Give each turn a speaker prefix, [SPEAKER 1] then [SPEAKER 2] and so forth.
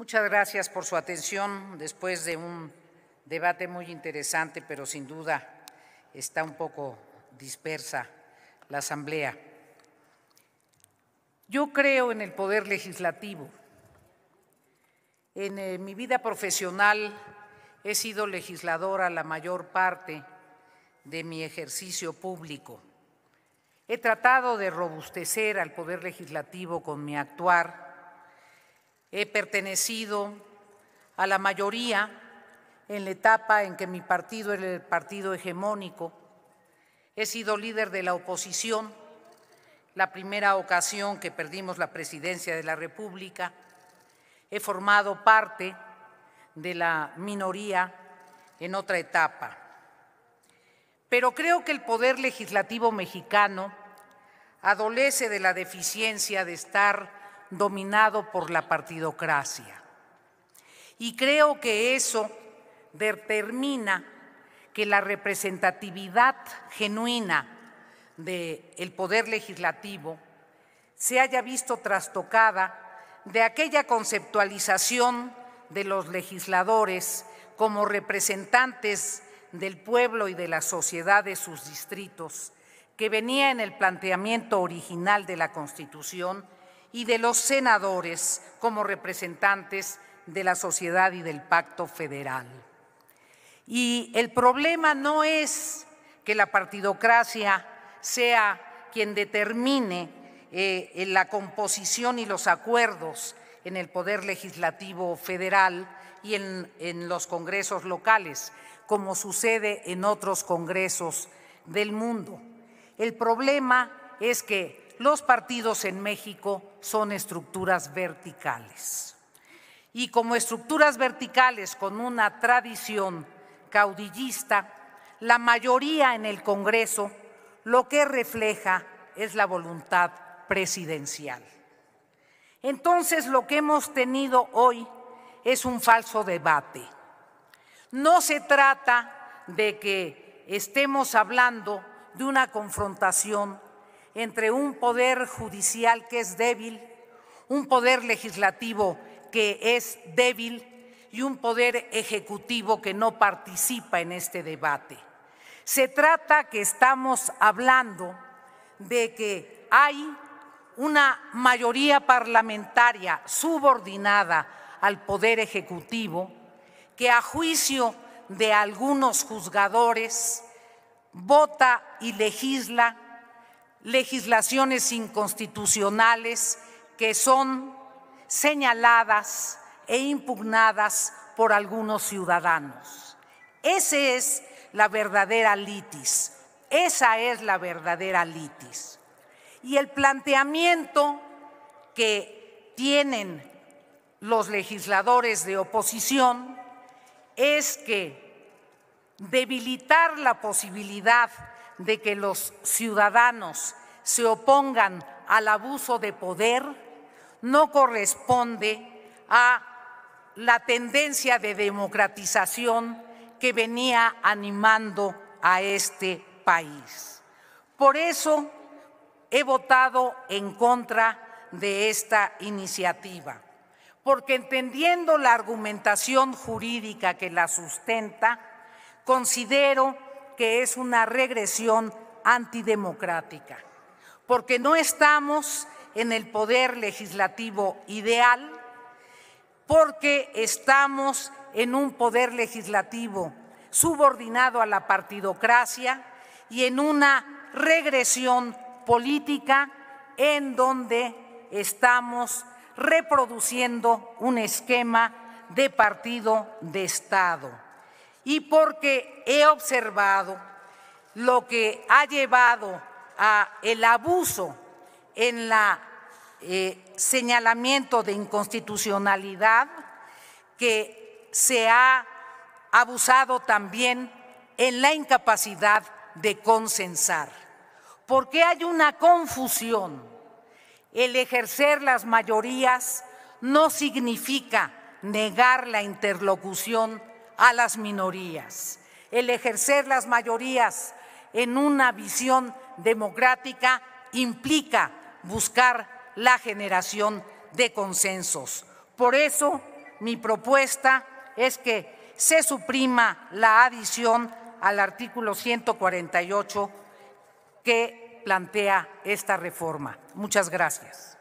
[SPEAKER 1] Muchas gracias por su atención después de un debate muy interesante, pero sin duda está un poco dispersa la Asamblea. Yo creo en el poder legislativo. En eh, mi vida profesional he sido legisladora la mayor parte de mi ejercicio público. He tratado de robustecer al poder legislativo con mi actuar he pertenecido a la mayoría en la etapa en que mi partido era el partido hegemónico. He sido líder de la oposición, la primera ocasión que perdimos la presidencia de la República. He formado parte de la minoría en otra etapa. Pero creo que el poder legislativo mexicano adolece de la deficiencia de estar dominado por la partidocracia. Y creo que eso determina que la representatividad genuina del poder legislativo se haya visto trastocada de aquella conceptualización de los legisladores como representantes del pueblo y de la sociedad de sus distritos, que venía en el planteamiento original de la Constitución y de los senadores como representantes de la sociedad y del pacto federal. Y el problema no es que la partidocracia sea quien determine eh, la composición y los acuerdos en el Poder Legislativo Federal y en, en los congresos locales, como sucede en otros congresos del mundo. El problema es que los partidos en México son estructuras verticales. Y como estructuras verticales con una tradición caudillista, la mayoría en el Congreso lo que refleja es la voluntad presidencial. Entonces lo que hemos tenido hoy es un falso debate. No se trata de que estemos hablando de una confrontación entre un poder judicial que es débil, un poder legislativo que es débil y un poder ejecutivo que no participa en este debate. Se trata que estamos hablando de que hay una mayoría parlamentaria subordinada al poder ejecutivo que a juicio de algunos juzgadores vota y legisla legislaciones inconstitucionales que son señaladas e impugnadas por algunos ciudadanos. Esa es la verdadera litis, esa es la verdadera litis. Y el planteamiento que tienen los legisladores de oposición es que debilitar la posibilidad de que los ciudadanos se opongan al abuso de poder no corresponde a la tendencia de democratización que venía animando a este país. Por eso he votado en contra de esta iniciativa, porque entendiendo la argumentación jurídica que la sustenta, considero que es una regresión antidemocrática, porque no estamos en el poder legislativo ideal, porque estamos en un poder legislativo subordinado a la partidocracia y en una regresión política en donde estamos reproduciendo un esquema de partido de Estado y porque he observado lo que ha llevado a el abuso en el eh, señalamiento de inconstitucionalidad que se ha abusado también en la incapacidad de consensar. Porque hay una confusión. El ejercer las mayorías no significa negar la interlocución a las minorías, el ejercer las mayorías en una visión democrática implica buscar la generación de consensos. Por eso, mi propuesta es que se suprima la adición al artículo 148 que plantea esta reforma. Muchas gracias.